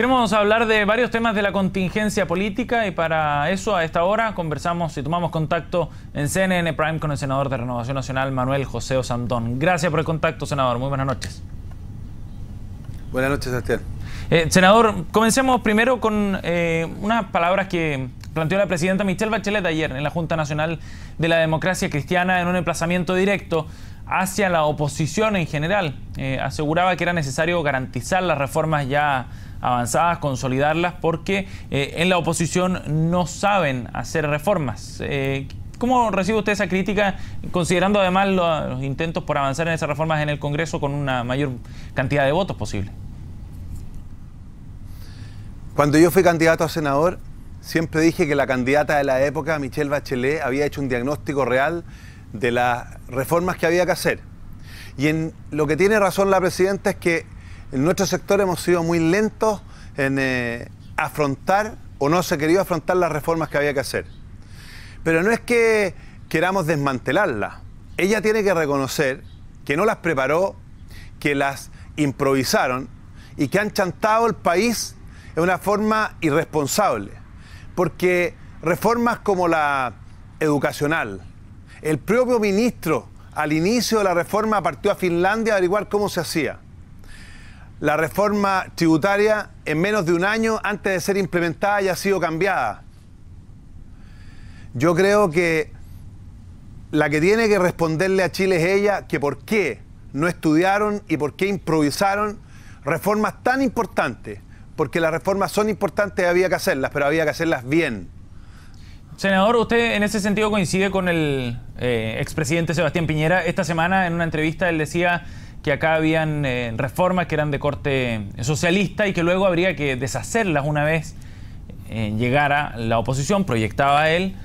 Queremos hablar de varios temas de la contingencia política y para eso a esta hora conversamos y tomamos contacto en CNN Prime con el senador de Renovación Nacional, Manuel José Osandón. Gracias por el contacto, senador. Muy buenas noches. Buenas noches, Sebastián. Eh, senador, comencemos primero con eh, unas palabras que planteó la presidenta Michelle Bachelet ayer en la Junta Nacional de la Democracia Cristiana en un emplazamiento directo hacia la oposición en general. Eh, aseguraba que era necesario garantizar las reformas ya avanzadas, consolidarlas, porque eh, en la oposición no saben hacer reformas. Eh, ¿Cómo recibe usted esa crítica, considerando además los intentos por avanzar en esas reformas en el Congreso con una mayor cantidad de votos posible? Cuando yo fui candidato a senador, siempre dije que la candidata de la época, Michelle Bachelet, había hecho un diagnóstico real de las reformas que había que hacer. Y en lo que tiene razón la presidenta es que en nuestro sector hemos sido muy lentos en eh, afrontar o no se quería afrontar las reformas que había que hacer. Pero no es que queramos desmantelarlas. Ella tiene que reconocer que no las preparó, que las improvisaron y que han chantado el país de una forma irresponsable. Porque reformas como la educacional, el propio ministro al inicio de la reforma partió a Finlandia a averiguar cómo se hacía. La reforma tributaria en menos de un año antes de ser implementada ya ha sido cambiada. Yo creo que la que tiene que responderle a Chile es ella que por qué no estudiaron y por qué improvisaron reformas tan importantes, porque las reformas son importantes y había que hacerlas, pero había que hacerlas bien Senador, usted en ese sentido coincide con el eh, expresidente Sebastián Piñera. Esta semana en una entrevista él decía que acá habían eh, reformas que eran de corte socialista y que luego habría que deshacerlas una vez eh, llegara la oposición, proyectaba él,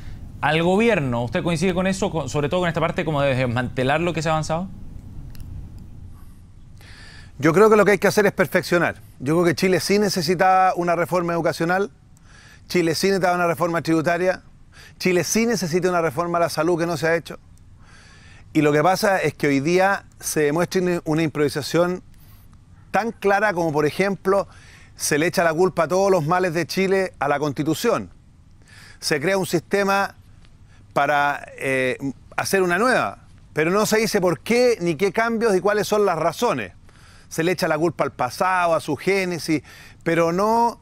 al gobierno. ¿Usted coincide con eso, sobre todo con esta parte como de desmantelar lo que se ha avanzado? Yo creo que lo que hay que hacer es perfeccionar. Yo creo que Chile sí necesitaba una reforma educacional, Chile sí necesitaba una reforma tributaria, Chile sí necesita una reforma a la salud que no se ha hecho. Y lo que pasa es que hoy día se demuestra una improvisación tan clara como, por ejemplo, se le echa la culpa a todos los males de Chile a la Constitución. Se crea un sistema para eh, hacer una nueva, pero no se dice por qué, ni qué cambios y cuáles son las razones. Se le echa la culpa al pasado, a su génesis, pero no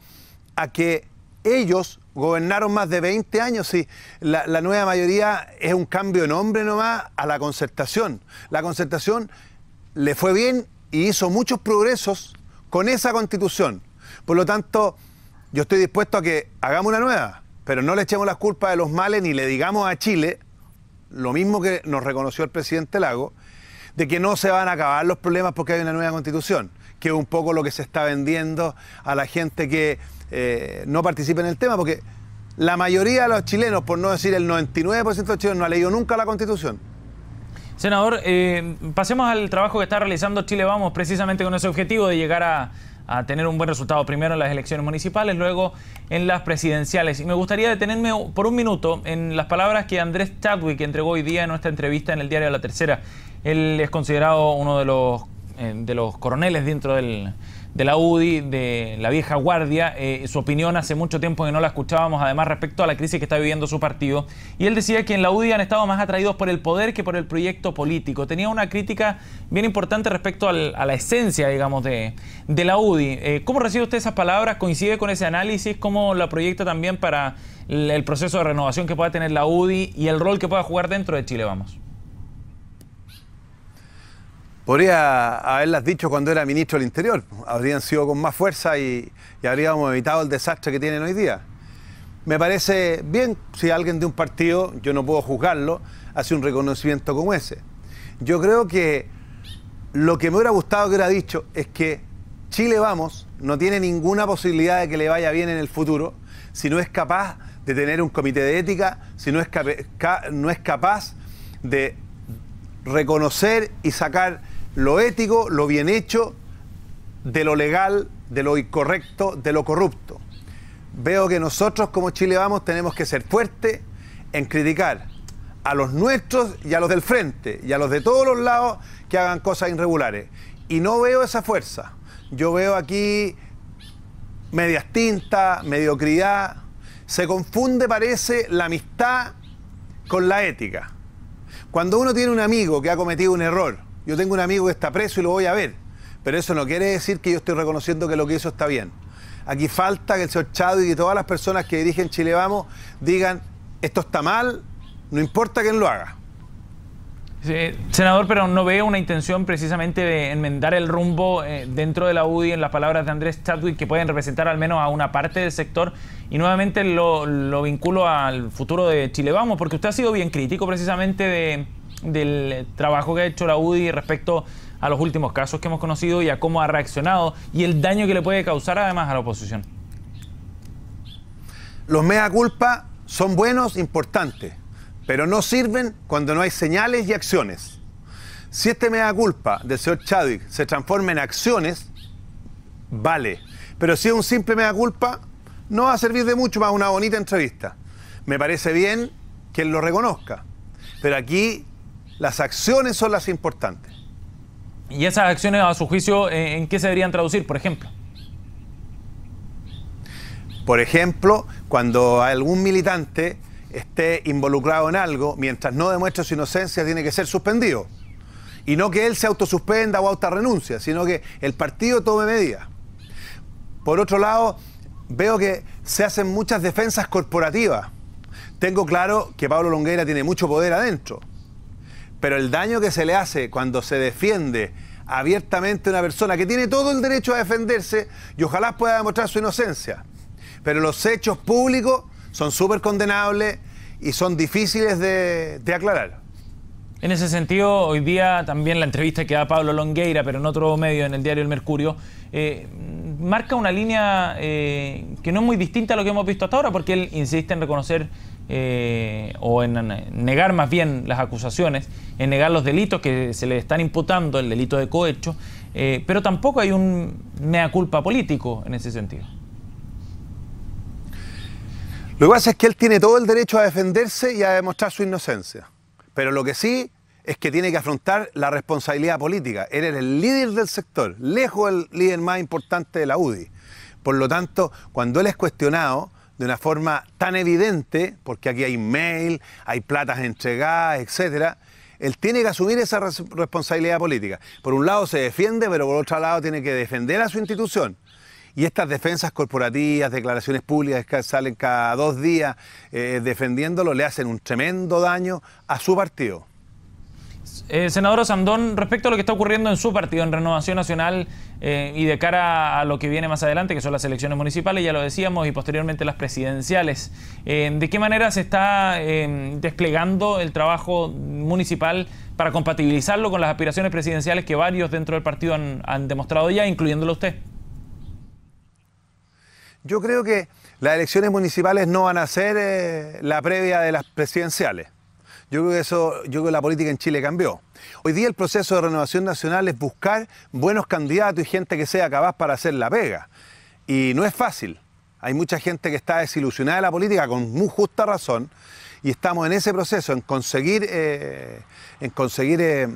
a que ellos gobernaron más de 20 años y la, la, nueva mayoría es un cambio de nombre nomás a la concertación. La concertación le fue bien y hizo muchos progresos con esa constitución. Por lo tanto, yo estoy dispuesto a que hagamos una nueva, pero no le echemos las culpas de los males ni le digamos a Chile, lo mismo que nos reconoció el presidente Lago, de que no se van a acabar los problemas porque hay una nueva constitución, que es un poco lo que se está vendiendo a la gente que eh, no participe en el tema, porque la mayoría de los chilenos, por no decir el 99% de los chilenos, no ha leído nunca la Constitución. Senador, eh, pasemos al trabajo que está realizando Chile Vamos, precisamente con ese objetivo de llegar a, tener un buen resultado primero en las elecciones municipales, luego en las presidenciales. Y me gustaría detenerme por un minuto en las palabras que Andrés Chadwick entregó hoy día en nuestra entrevista en el diario La Tercera. Él es considerado uno de los, eh, de los coroneles dentro del, de la UDI, de la vieja guardia, eh, su opinión hace mucho tiempo que no la escuchábamos, además respecto a la crisis que está viviendo su partido. Y él decía que en la UDI han estado más atraídos por el poder que por el proyecto político. Tenía una crítica bien importante respecto a la esencia, digamos, de, la UDI. Eh, ¿Cómo recibe usted esas palabras? ¿Coincide con ese análisis? ¿Cómo lo proyecta también para el proceso de renovación que pueda tener la UDI y el rol que pueda jugar dentro de Chile? Vamos. Podría haberlas dicho cuando era ministro del Interior, habrían sido con más fuerza y, habríamos evitado el desastre que tienen hoy día. Me parece bien si alguien de un partido, yo no puedo juzgarlo, hace un reconocimiento como ese. Yo creo que lo que me hubiera gustado que hubiera dicho es que Chile Vamos no tiene ninguna posibilidad de que le vaya bien en el futuro si no es capaz de tener un comité de ética, si no es, no es capaz de reconocer y sacar lo ético, lo bien hecho, de lo legal, de lo incorrecto, de lo corrupto. Veo que nosotros como Chile Vamos tenemos que ser fuertes en criticar a los nuestros y a los del frente y a los de todos los lados que hagan cosas irregulares. Y no veo esa fuerza. Yo veo aquí medias tintas, mediocridad. Se confunde, parece, la amistad con la ética. Cuando uno tiene un amigo que ha cometido un error yo tengo un amigo que está preso y lo voy a ver, pero eso no quiere decir que yo estoy reconociendo que lo que hizo está bien. Aquí falta que el señor Chadwick y todas las personas que dirigen Chile Vamos digan, esto está mal, no importa quién lo haga. senador, pero no veo una intención precisamente de enmendar el rumbo eh, dentro de la UDI en las palabras de Andrés Chadwick que pueden representar al menos a una parte del sector. Y nuevamente lo, lo vinculo al futuro de Chile Vamos, porque usted ha sido bien crítico precisamente de, del trabajo que ha hecho la UDI respecto a los últimos casos que hemos conocido y a cómo ha reaccionado y el daño que le puede causar además a la oposición. Los mea culpa son buenos, importantes, pero no sirven cuando no hay señales y acciones. Si este mea culpa del señor Chadwick se transforma en acciones, vale. Pero si es un simple mea culpa, no va a servir de mucho más una bonita entrevista. Me parece bien que él lo reconozca. Pero aquí las acciones son las importantes. ¿Y esas acciones, a su juicio, eh, en qué se deberían traducir, por ejemplo? Por ejemplo, cuando algún militante esté involucrado en algo, mientras no demuestre su inocencia, tiene que ser suspendido. Y no que él se autosuspenda o renuncia sino que el partido tome medidas. Por otro lado, veo que se hacen muchas defensas corporativas. Tengo claro que Pablo Longueira tiene mucho poder adentro, pero el daño que se le hace cuando se defiende abiertamente una persona que tiene todo el derecho a defenderse y ojalá pueda demostrar su inocencia. Pero los hechos públicos son súper condenables y son difíciles de, aclarar. En ese sentido, hoy día también la entrevista que da Pablo Longueira, pero en otro medio, en el diario El Mercurio, eh, marca una línea eh, que no es muy distinta a lo que hemos visto hasta ahora, porque él insiste en reconocer eh, o en, negar más bien las acusaciones, en negar los delitos que se le están imputando, el delito de cohecho, eh, pero tampoco hay un mea culpa político en ese sentido. Lo que pasa es que él tiene todo el derecho a defenderse y a demostrar su inocencia, pero lo que sí es que tiene que afrontar la responsabilidad política. Él es el líder del sector, lejos el líder más importante de la UDI. Por lo tanto, cuando él es cuestionado, de una forma tan evidente, porque aquí hay mail, hay platas entregadas, etcétera, él tiene que asumir esa responsabilidad política. Por un lado se defiende, pero por otro lado tiene que defender a su institución. Y estas defensas corporativas, declaraciones públicas que salen cada dos días eh, defendiéndolo, le hacen un tremendo daño a su partido. Eh, senador Osandón, Sandón, respecto a lo que está ocurriendo en su partido, en Renovación Nacional, eh, y de cara a lo que viene más adelante, que son las elecciones municipales, ya lo decíamos, y posteriormente las presidenciales. Eh, ¿De qué manera se está eh, desplegando el trabajo municipal para compatibilizarlo con las aspiraciones presidenciales que varios dentro del partido han, han demostrado ya, incluyéndolo usted? Yo creo que las elecciones municipales no van a ser la previa de las presidenciales. Yo creo que eso, yo creo que la política en Chile cambió. Hoy día el proceso de renovación nacional es buscar buenos candidatos y gente que sea capaz para hacer la pega. Y no es fácil. Hay mucha gente que está desilusionada de la política con muy justa razón y estamos en ese proceso, en conseguir, eh, conseguir eh,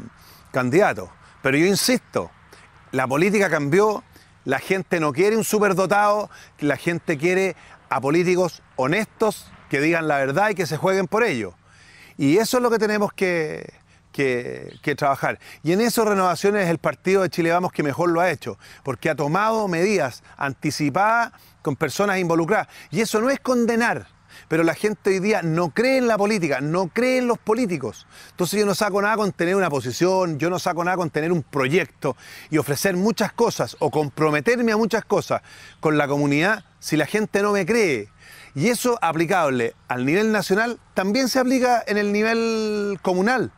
candidatos. Pero yo insisto, la política cambió, la gente no quiere un superdotado, la gente quiere a políticos honestos que digan la verdad y que se jueguen por ello. Y eso es lo que tenemos que, que, trabajar. Y en eso Renovaciones el partido de Chile Vamos que mejor lo ha hecho, porque ha tomado medidas anticipadas con personas involucradas. Y eso no es condenar, pero la gente hoy día no cree en la política, no cree en los políticos. Entonces yo no saco nada con tener una posición, yo no saco nada con tener un proyecto y ofrecer muchas cosas o comprometerme a muchas cosas con la comunidad si la gente no me cree. Y eso aplicable al nivel nacional también se aplica en el nivel comunal.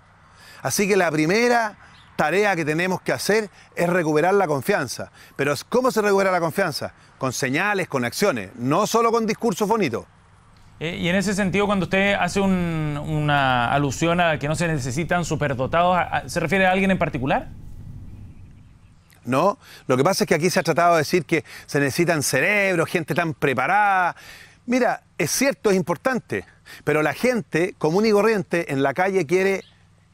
Así que la primera tarea que tenemos que hacer es recuperar la confianza. Pero ¿cómo se recupera la confianza? Con señales, con acciones, no solo con discursos bonitos. Eh, y en ese sentido, cuando usted hace una alusión a que no se necesitan superdotados, ¿se refiere a alguien en particular? No, lo que pasa es que aquí se ha tratado de decir que se necesitan cerebros, gente tan preparada. Mira, es cierto, es importante, pero la gente común y corriente en la calle quiere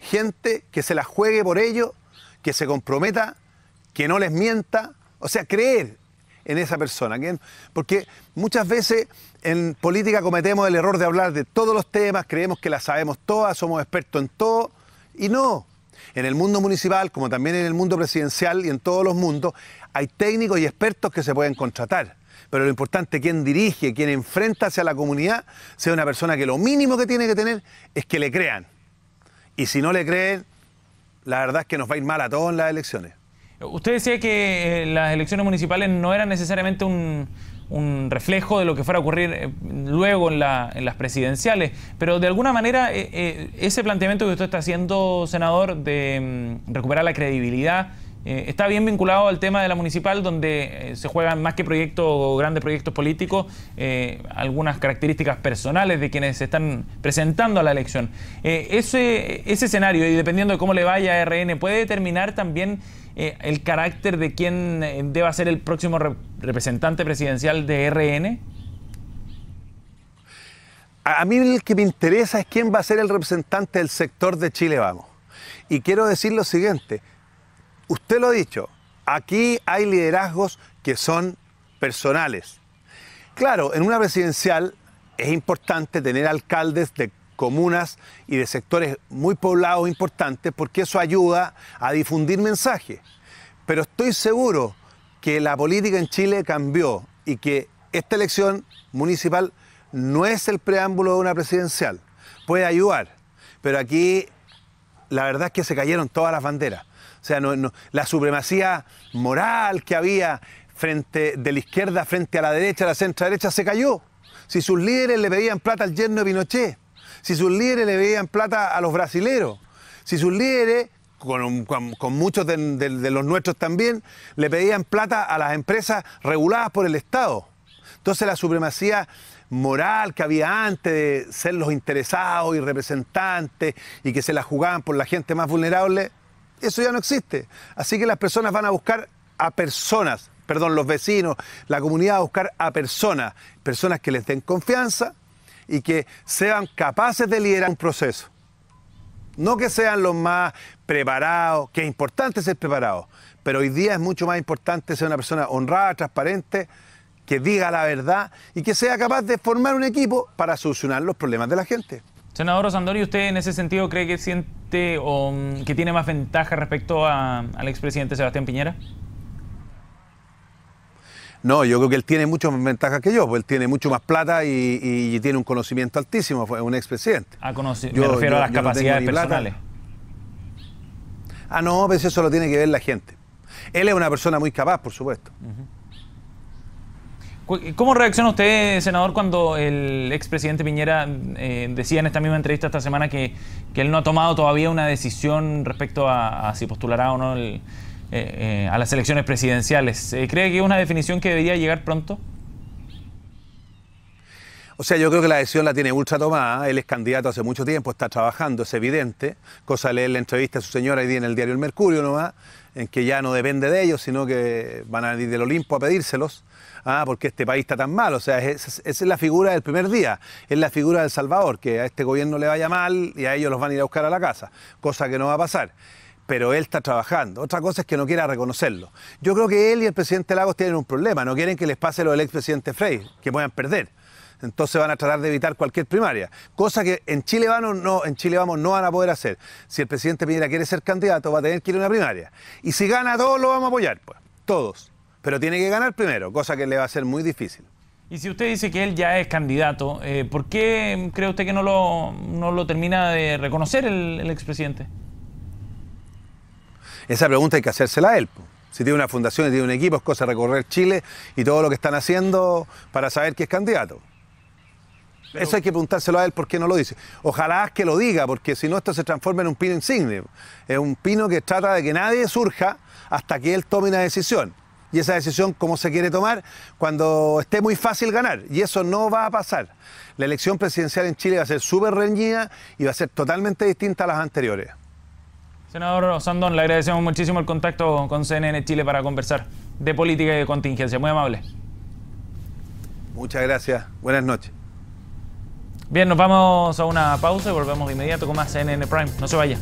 gente que se la juegue por ello, que se comprometa, que no les mienta, o sea, creer en esa persona. Porque muchas veces en política cometemos el error de hablar de todos los temas, creemos que las sabemos todas, somos expertos en todo, y no. En el mundo municipal, como también en el mundo presidencial y en todos los mundos, hay técnicos y expertos que se pueden contratar. Pero lo importante, es quien dirige, quien enfrenta hacia la comunidad, sea una persona que lo mínimo que tiene que tener es que le crean. Y si no le creen, la verdad es que nos va a ir mal a todos en las elecciones. Usted decía que eh, las elecciones municipales no eran necesariamente un, reflejo de lo que fuera a ocurrir eh, luego en, las presidenciales. Pero de alguna manera, eh, ese planteamiento que usted está haciendo, senador, de mm, recuperar la credibilidad eh, está bien vinculado al tema de la municipal, donde eh, se juegan más que proyectos, ...o grandes proyectos políticos, eh, algunas características personales de quienes se están presentando a la elección. ese, escenario, y dependiendo de cómo le vaya a RN, puede determinar también el carácter de quién deba ser el próximo representante presidencial de RN. A mí lo que me interesa es quién va a ser el representante del sector de Chile Vamos. Y quiero decir lo siguiente, usted lo ha dicho, aquí hay liderazgos que son personales. Claro, en una presidencial es importante tener alcaldes de comunas y de sectores muy poblados importantes porque eso ayuda a difundir mensajes. Pero estoy seguro que la política en Chile cambió y que esta elección municipal no es el preámbulo de una presidencial. Puede ayudar, pero aquí la verdad es que se cayeron todas las banderas. O sea, la supremacía moral que había frente de la izquierda frente a la derecha, a la centro derecha, se cayó. Si sus líderes le pedían plata al yerno de Pinochet, si sus líderes le pedían plata a los brasileros, si sus líderes, con, muchos de, de los nuestros también, le pedían plata a las empresas reguladas por el Estado. Entonces la supremacía moral que había antes de ser los interesados y representantes y que se la jugaban por la gente más vulnerable, eso ya no existe. Así que las personas van a buscar a personas, perdón, los vecinos, la comunidad va a buscar a personas, personas que les den confianza y que sean capaces de liderar un proceso. No que sean los más preparados, que es importante ser preparado, pero hoy día es mucho más importante ser una persona honrada, transparente, que diga la verdad y que sea capaz de formar un equipo para solucionar los problemas de la gente. Senador Sandori, ¿usted en ese sentido cree que siente o mm, que tiene más ventaja respecto al expresidente Sebastián Piñera? No, yo creo que él tiene mucho más ventajas que yo, porque él tiene mucho más plata y, tiene un conocimiento altísimo, fue un expresidente. Ah, yo, me refiero a las capacidades personales. Ah, no, a pues eso lo tiene que ver la gente. Él es una persona muy capaz, por supuesto. ¿Cómo reacciona usted, senador, cuando el expresidente Piñera eh, decía en esta misma entrevista esta semana que, él no ha tomado todavía una decisión respecto a, si postulará o no eh, eh, a las elecciones presidenciales? ¿Cree que es una definición que debería llegar pronto? O sea, yo creo que la decisión la tiene ultra tomada, él es candidato hace mucho tiempo, está trabajando, es evidente, cosa leer la entrevista a su señora ahí en el diario El Mercurio nomás, en que ya no depende de ellos, sino que van a ir del Olimpo a pedírselos, ah, porque este país está tan mal, o sea, es, es la figura del primer día, es la figura del Salvador, que a este gobierno le vaya mal y a ellos los van a ir a buscar a la casa, cosa que no va a pasar pero él está trabajando. Otra cosa es que no quiera reconocerlo. Yo creo que él y el presidente Lagos tienen un problema, no quieren que les pase lo del expresidente Frey, que puedan perder entonces van a tratar de evitar cualquier primaria, cosa que en Chile, van no, en Chile vamos no van a poder hacer. Si el presidente Piñera quiere ser candidato, va a tener que ir a una primaria. Y si gana, todos lo vamos a apoyar, pues, todos. Pero tiene que ganar primero, cosa que le va a ser muy difícil. Y si usted dice que él ya es candidato, eh, ¿por qué cree usted que no lo, lo termina de reconocer el, expresidente? Esa pregunta hay que hacérsela a él. Si tiene una fundación y tiene un equipo, es cosa de recorrer Chile y todo lo que están haciendo para saber que es candidato. Eso hay que preguntárselo a él por qué no lo dice. Ojalá que lo diga, porque si no, esto se transforma en un pino insigne. Es un pino que trata de que nadie surja hasta que él tome una decisión. Y esa decisión, ¿cómo se quiere tomar? Cuando esté muy fácil ganar. Y eso no va a pasar. La elección presidencial en Chile va a ser súper reñida y va a ser totalmente distinta a las anteriores. Senador Sandón, le agradecemos muchísimo el contacto con CNN Chile para conversar de política y de contingencia. Muy amable. Muchas gracias. Buenas noches. Bien, nos vamos a una pausa y volvemos de inmediato con más CNN Prime. No se vaya.